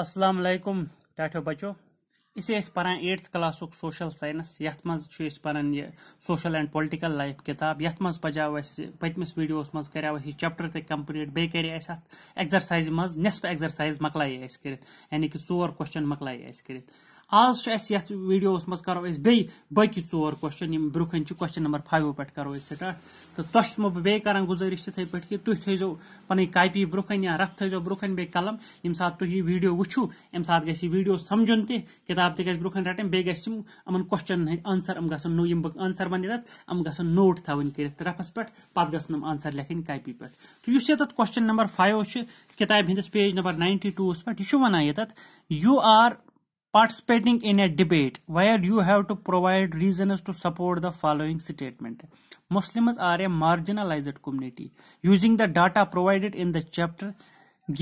अस्सलाम वालेकुम टाठो बचो इसे अस पान एट्थ क्लास सोशल साइंस ये मज यह सोशल एंड पोलिटिकल लाइफ किताब ये मज पजो पतमस वीडियोस मज कर चैप्टर तक कम्प्लीट बे कर एक्सरसाइज मज नसफ एक्सरसाइज मकल कर यानी कि चोर क्वेश्चन मकल कर आज ये वीडियो मज करो बाकी ओर कोशन ब्रोखन कोशन नंबर फाइव पे करो स्टार्ट तो तुम बे कर गुजारिश तथे पे तुम थो पी कापी ब्रोखन या रफ थो ब्रोखन बे कलम ये वीडियो वो अमसा गे वीडियो समझन ते किताब तक ब्रोखन रटन बे गम कोशन आंसर अम ग नो आंसर बन अम ग नोट थवन कर रफस पे पत ग आंसर लेखन कापी पे तो इस कोशन नंबर फाइव कताब हंदिस पेज नंबर नाइनटी टूस पे one you are participating in a debate where you have to provide reasons to support the following statement muslims are a marginalized community using the data provided in the chapter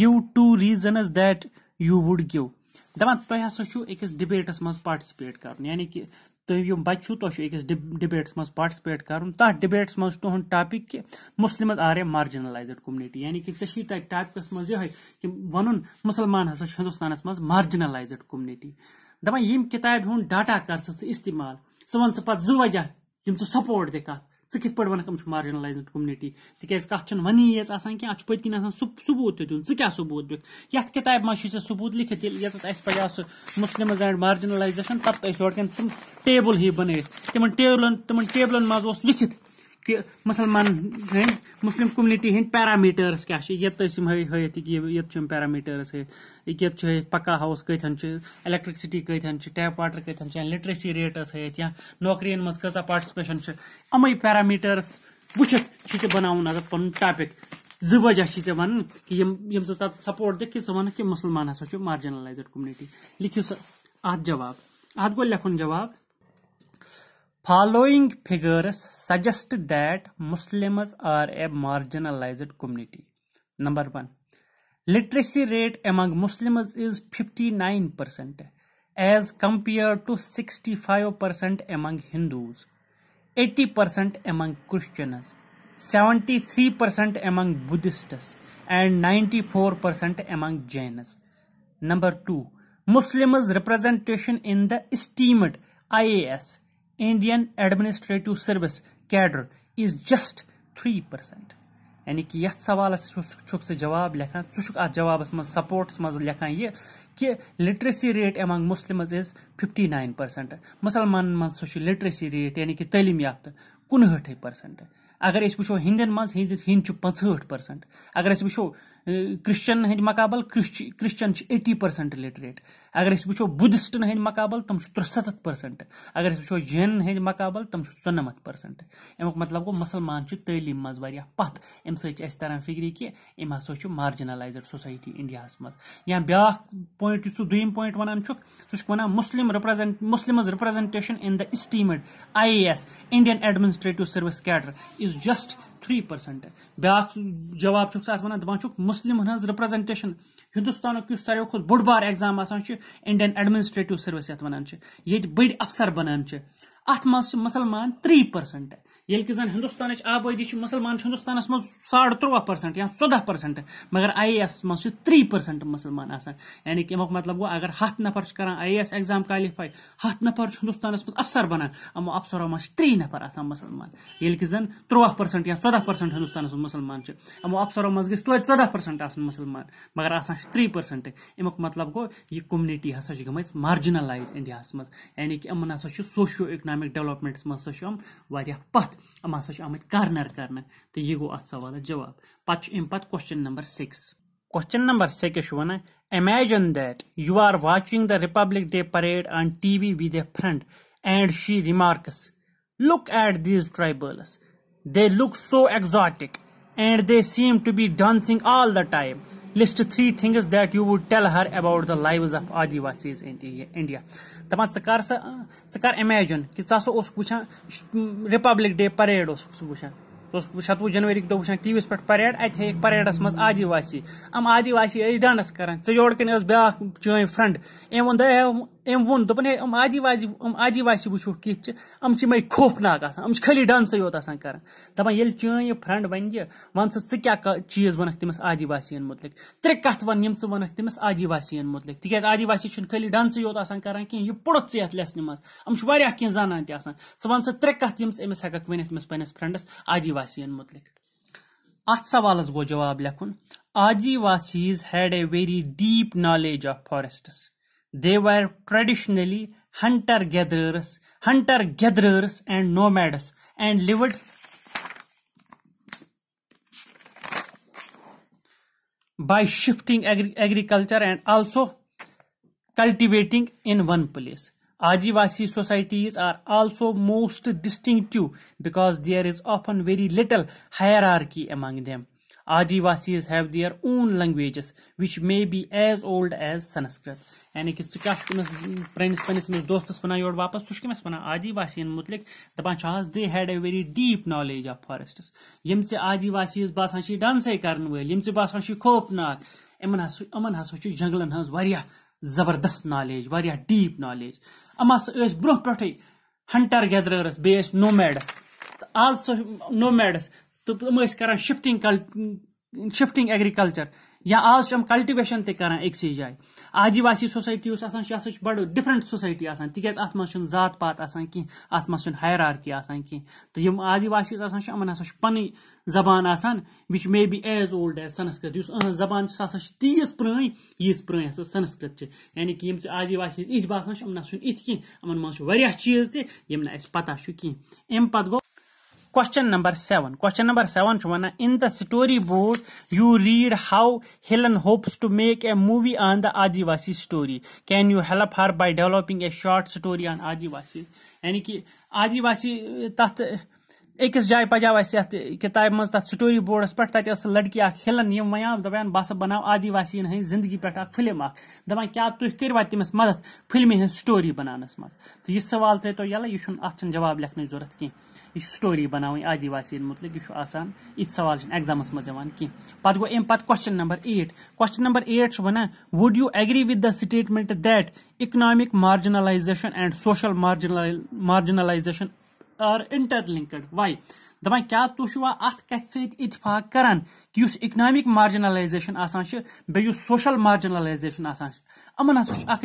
give two reasons that you would give دپان تۄہہِ ہسا چھُو أکِس ڈِبیٹَس منٛز participate کَرُن یعنی کہِ तो यम बच्चे चु तुम अकिस डिबेट्स मज पार्टिसपेट कर तथ डिबेट्स मज तुह टापिक कि मुस्लिम आर ए मार्जिनलाइजड कम्युनिटी यानी कि ऐसी तक टापिकस मज ये कि वन मुसलमान हसा हिंदुस्तान मज मार्जिनलाइजड कम्युनिटी दपान यम किताब हूँ डाटा कर सह इस्तेमाल सह वन सह पे वजह यम सपोर्ट दिख ژٕ کِتھ پٲٹھۍ وَنکھ یِم چھِ مارجِنَلایزٕڈ کوٚمنِٹی تِکیازِ کَتھ چھَنہٕ وَنی یٲژ آسان کینٛہہ اَتھ چھُ پٔتۍ کِنۍ آسان سُہ ثبوٗت تہِ دیُن ژٕ کیٛاہ ثبوٗت دِکھ یَتھ کِتابہِ منٛز چھُے ژےٚ ثبوٗت لیکھِتھ ییٚلہِ ییٚتٮ۪تھ اَسہِ پَجاو سُہ مُسلِمٕز اینٛڈ مارجِنَلایزیشَن پَتہٕ ٲسۍ یورٕ کٮ۪ن تِم ٹیبٕل ہی بَنٲیِتھ تِمَن ٹیبلَن تِمَن ٹیبلَن منٛز اوس لیکھِتھ कि मुसलमान हैं मुस्लिम कम्युनिटी हैं पैरामीटर्स क्या ये हयत यत पैरामीटर्स हयत ये पक्का हाउस कथन इलेक्ट्रिसिटी कथन टैप वाटर कथन लिटरेसी रेटस हयत या नौकरियन मज कसा पार्टिसिपेशन अमे पैरामीटर्स वुचित बनावन अगर पुन टापिक जु वजह वन कि सपोर्ट दिख कि वन कि मुसलमान हसा मार्जिनलाइज कम्युनिटी लिखियो सर अत जवाब अत गो लखन जवाब Following figures suggest that Muslims are a marginalized community. Number one, literacy rate among Muslims is 59% as compared to 65% among Hindus, 80% among Christians, 73% among Buddhists, and 94% among Jains. Number 2. Muslims' representation in the esteemed IAS Indian administrative service cadre is just three percent यानी कि यथ सवालस से जवाब लेखान ुक अत मज supports मज लेखान यह कि literacy rate among Muslim is fifty nine percent मुसलमान मज लिटरेसी रेट यानी कि तलीम याफ्त कुनहठ परसेंट अगर वो हिंदन मज हिंद हिंद पंचहठ परसेंट अगर वो क्रिश्चन हंद मकबल क्रिश्चन एटी पर्सेंट लिटरेट अगर वो बुद्धिस्टन हंद मकबल तम त्रुसत पर्सेंट अगर वो जैन हंद मकबल तम षुनमत पर्सेंट अमुक मतलब गो मुसलमान तलीम मज पथ अम तरह फिक्र कि अम हा मार्जिनलाइजड सोसाइटी इंडिया मज या ब्या पॉइंट यु दुम पॉइंट वनान सह Muslim represent Muslim representation in the esteemed I A S Indian administrative service cadre is just three percent ब्याक जवाब वन दपान मुस्लिम हज रिप्रजेंटेशन हिंदुस्तान सारे खुद बोड बार एग्जाम इंडियन एडमिनिस्ट्रेटिव सर्विस ये ये बड़ अफसर बनान अत मज मुसलमान त्री पर्सेंट ये कि जन हिंदुस्तान आबादी मुसलमान हिंदुस्तान मज साढ़ त्रुव पर्सेंट या चौदह पर्सेंट मगर आई ए एस मज त्री पर्सेंट मुसलमान आने कि अमुक मतलब गो अगर हथ नफर कर I A S exam qualify हथ नफर हिंदुस्तान मज अफसर बनान अमो अफसरों मज त्री नफर मुसलमान ये कि जन त्रुव पर्सेंट या चौदह पर्सेंट हिंदुस्तान मुसलमान अमो अफसरों मज गए तो चौदह पर्सेंट आ मुसलमान मगर आसान त्री पर्सेंट अमुक मतलब गो यह कम्यूनिटी हसा गम मार्जिनलाइज इंडिया मज यानी कि अमन हसा सोशो इकनॉमिक डेवलपमेंट्स मज हसा पथ یِم ہسا چھِ آمٕتۍ کارنر کرنہٕ تہٕ یہِ گوٚو اَتھ سوالَس جواب پَتہٕ چھُ اَمہِ پَتہٕ question number six question number six چھُ وَنان imagine that you are watching the Republic Day parade on T V with a friend and she remarks look at these tribals they look so exotic and they seem to be dancing all the time list three things that you would tell her about the lives of Adivasis India दपान कार कर imagine कि सो वुचान Republic day parade वुचान जनवरी दो T we पे परेड अत परेडस मज आदिवासी अम आदिवासी डांस कर योर कन ब्या चन फ्रेंड एम वो एम वो तो दोपन हे अम आदिवासी अम आदिवासी वो कम चमे खौफनाक आम खाली डांस योत कर दपा ये चय फ्रेंड वन वन क्या चीज वन तमस आदिवासी मुतलिक त्रे कथ वन ऐसी वन तमस आदिवासी मुतलिक तेज आदिवासी खाली डांस योत कहें पुड़ ये लेसन मह कह जाना तसान सह वन त्रे कथ ये हेक वन पस फ्रेंडस आदिवासी मुतलिक अत सवाल गो जवाब लेखन Adivasis had a very deep knowledge of forests They were traditionally hunter-gatherers, hunter-gatherers and nomads and lived by shifting agri agriculture and also cultivating in one place. Adivasi societies are also most distinctive because there is often very little hierarchy among them. Adivasis have their own languages which may be as old as Sanskrit. یعنی کہِ ژٕ کیٛاہ چھُکھ أمِس پرٛٲنِس پنٛنِس أمِس دوستَس وَنان یورٕ واپَس ژٕ چھُکھ أمِس وَنان آدِواسِیَن مُتعلِق دَپان چھُ حظ they had a very deep knowledge of forests یِم ژےٚ آدِواسیٖز باسان چھِ ڈانسَے کَرَن وٲلۍ یِم ژےٚ باسان چھِ خوفناک یِمَن ہَسا یِمَن ہَسا چھُ جنٛگلَن ہٕنٛز واریاہ زَبردَست نالیج واریاہ ڈیٖپ نالیج یِم ہَسا ٲسۍ برونٛہہ پٮ۪ٹھٕے ہَنٹَر گیدرٲرٕس بیٚیہِ ٲسۍ نومیڈَس تہٕ آز سۄ نومیڈَس तो तुम कर शिफ्टिंग शिफ्टिंग एग्रीकल्चर या आज कल्टिवेशन ते कर अक्स जाए आदिवासी सोसाइटी यह बड़ डिफरेंट सोसाइटी तिक अत मे जात पात कह अत मे हायरारकी कह तो यम आदिवासी अमन हा पन जबान which may be as old as Sanskrit इस अहज जबान तीस पुरान यीज पुरान हस संस्कृत यानी कि आदिवासी इथ बन इत कह अमन मे चीज तम ना पता कह अम पत् Question number 7. Question number 7, Shwana. In the storyboard, you read how Helen hopes to make a movie on the Adivasi story. Can you help her by developing a short story on Adivasis? Yani ki Adivasi, uh, that... أکِس جایہِ پَجاو اَسہِ یَتھ کِتابہِ منٛز تَتھ story بوڈَس پٮ۪ٹھ تَتہِ ٲس سۄ لٔڑکی اَکھ ہِلَن یِم وَنیٛو دَپان بہٕ ہسا بَناو آدی واسیٖن ہٕنٛز زِندگی پٮ۪ٹھ اَکھ فِلم اَکھ دَپان کیٛاہ تُہۍ کٔروا تٔمِس مَدَت فِلمہِ ہٕنٛز سٹوری بَناونَس منٛز تہٕ یہِ سوال ترٛٲیتو یَلہٕ یہِ چھُنہٕ اَتھ چھُنہٕ جواب لیکھنٕچ ضوٚرَتھ کینٛہہ یہِ چھِ سٹوری بَناوٕنۍ آدی واسیٖن مُتعلِق یہِ چھُ آسان یِتھۍ سوال چھِنہٕ ایٚگزامَس منٛز یِوان کینٛہہ پَتہٕ گوٚو اَمہِ پَتہٕ question number eight question number eight چھُ وَنان would you agree with the statement that economic marginalisation and social marginalisation are interlinked why दपान क्या तुम अत कथ इतफाक करान कि इकनॉमिक मार्जनलाइजेशन आई सोशल मार्जनलाइजेशन आमन अमन हा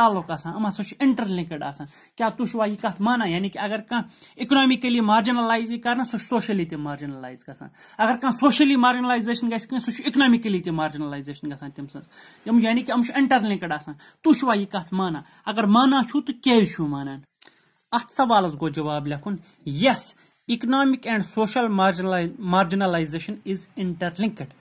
तल्लुक आसान अम हा इंटरलिंकड आसान क्या तुम यह कथ माना यानी कि अगर कह इकनॉमिकली मार्जनलाइज कर सोशली तार्जनलाइज ग अगर कह सोशली मार्जनलाइजेशन गि तार्जनलाइजेशन इकनॉमिकली ग तम सम यानी कि इंटरलिंकड आ तुम यह कथ माना अगर माना तो क्या मानान ات سوالس گو جواب لکھن yes economic and social marginalisation is interlinked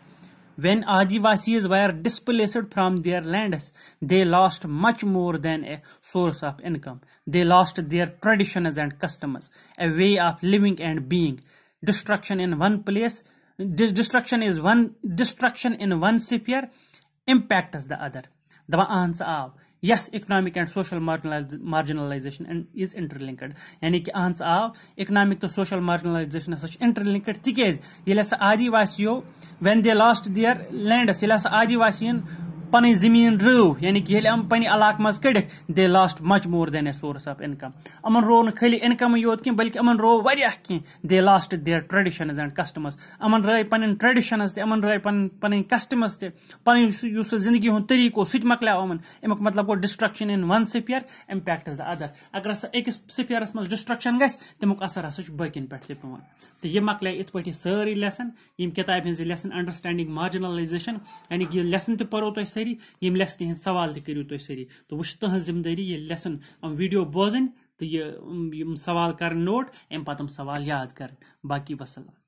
when Adivasis were displaced from their lands they lost much more than a source of income they lost their traditions and customs a way of living and being destruction in one place destruction is one destruction in one sphere impacts the other دَپان اہن سا آو yes economic and social marginalisation is interlinked یعنی کہِ اہن سا آو economic تہٕ سوشَل مارجِنَلایزیشَن ہسا چھِ اِنٹرلِنکٕڈ تِکیازِ ییٚلہِ ہسا آدی واسِیو وین دے لاسٹ دِیر لینٛڈٕس ییٚلہِ ہسا آدی واسِیَن पी जमीन रू यानी कि ये पन इलाक मज कड़ they lost much more than a source of income अमन रो खाली इनकम योत कह बल्कि अमन रो वह they lost their tradition and customers अमन रे पे ट्रेडिशन तमन रे पन पन कस्टमर्स तन जिंदगी हूं तरीको सुत मकलो अमन अमुक मतलब गो destruction in one sphere impact the other अगर हा अकिस सफियरस मज डिस्ट्रक्शन गि तमुक असर हा बन पे पे तो यह मकल इत पे सारी लेसन यम किताब हज लेसन अंडरस्टैंडिंग मार्जिनलाइजेशन यानी कि यह लेसन तो पो तुम सरी यम लेसन हिंद सवाल तह करू तुम सरी तो वह तुह जिम्मेदारी ये लेसन वीडियो बोजन तो यह सवाल कर नोट अम पम सवाल याद कर बाकी वसलम